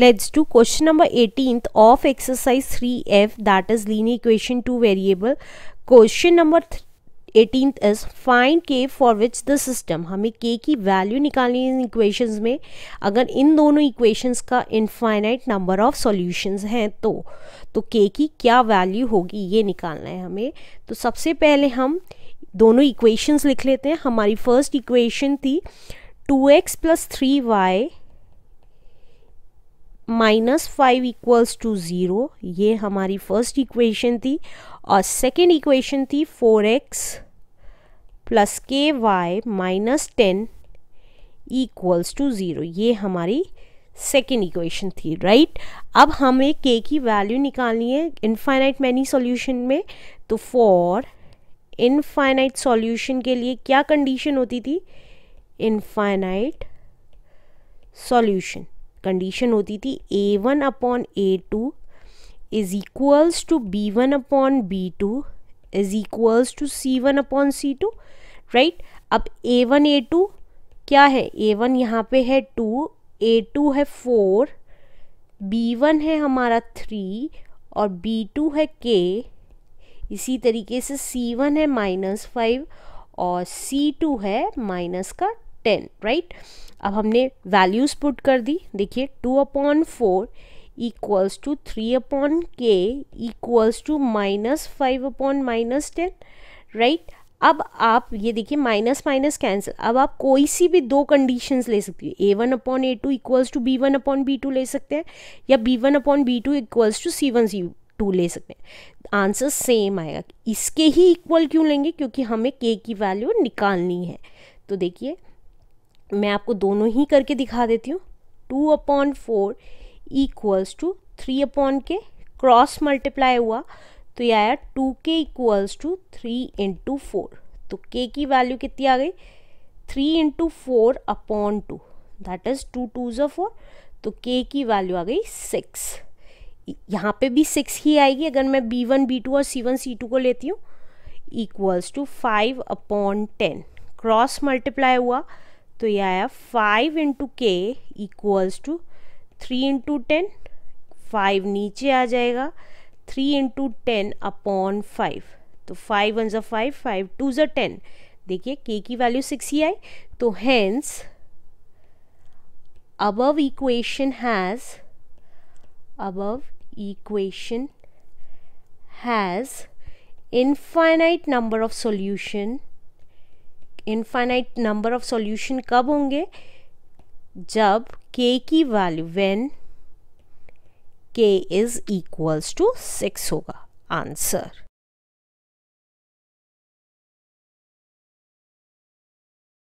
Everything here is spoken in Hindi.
Let's to question number eighteen of exercise three F that is linear equation two variable question number 18th is find K for which the system हमें के की वैल्यू निकालनी है इन इक्वेशंस में अगर इन दोनों इक्वेशंस का इनफाइनाइट नंबर ऑफ सॉल्यूशंस हैं तो तो के की क्या वैल्यू होगी ये निकालना है हमें तो सबसे पहले हम दोनों इक्वेशंस लिख लेते हैं हमारी फर्स्ट इक्वेशन थी two X plus three Y minus five equals to zero ये हमारी फर्स्ट इक्वेशन थी और सेकेंड इक्वेशन थी four X plus K Y minus ten equals to zero ये हमारी सेकेंड इक्वेशन थी राइट right? अब हमें के की वैल्यू निकालनी है इनफाइनाइट मैनी सॉल्यूशन में तो फॉर इनफाइनाइट सॉल्यूशन के लिए क्या कंडीशन होती थी इनफाइनाइट सॉल्यूशन कंडीशन होती थी A one upon A two is equals to B one upon B two is equals to C one upon C two right अब ए वन ए टू क्या है ए वन यहाँ पे है टू ए टू है फोर बी वन है हमारा थ्री और बी टू है के इसी तरीके से सी वन है माइनस फाइव और सी टू है माइनस का टेन राइट right? अब हमने वैल्यूज़ पुट कर दी देखिए two upon four equals to three upon K equals to minus five upon minus ten right अब आप ये देखिए माइनस माइनस कैंसिल अब आप कोई सी भी दो कंडीशंस ले सकते हो A one upon A two equals to B one upon B two ले सकते हैं या B one upon B two equals to C one C two ले सकते हैं आंसर सेम आएगा इसके ही इक्वल क्यों लेंगे क्योंकि हमें के की वैल्यू निकालनी है तो देखिए मैं आपको दोनों ही करके दिखा देती हूँ two upon four equals to three upon K cross multiply हुआ तो यह आया two K equals to three into four तो के की वैल्यू कितनी आ गई three into four upon two that is two two जो फोर तो के की वैल्यू आ गई सिक्स यहाँ पे भी सिक्स ही आएगी अगर मैं बी वन बी टू और सी वन सी टू को लेती हूँ equals to five upon ten cross multiply हुआ तो ये आया five into K equals to three into ten five नीचे आ जाएगा three into ten upon five तो फाइव वन ज़ा फाइव फाइव टू ज़ा टेन देखिए के की वैल्यू सिक्स ही आई तो hence above equation has above equation has infinite number of solution infinite number of solution कब होंगे जब k की value when k is equals to six होगा आंसर